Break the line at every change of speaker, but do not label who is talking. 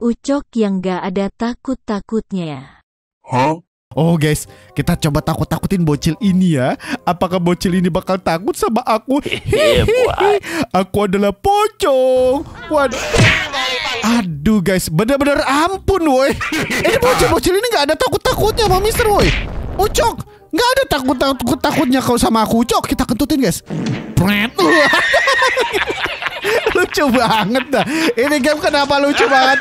Ucok yang gak ada takut-takutnya.
Huh? Oh guys, kita coba takut-takutin bocil ini ya. Apakah bocil ini bakal takut sama aku? Hehehe. Aku adalah pocong. Waduh. Aduh guys, bener-bener ampun woi. Ini bocil-bocil ini gak ada takut-takutnya sama Mister woi.
Ucok, gak ada takut-takut-takutnya kau sama aku. Ucok, kita kentutin guys. lucu banget dah. Ini game kenapa lucu banget?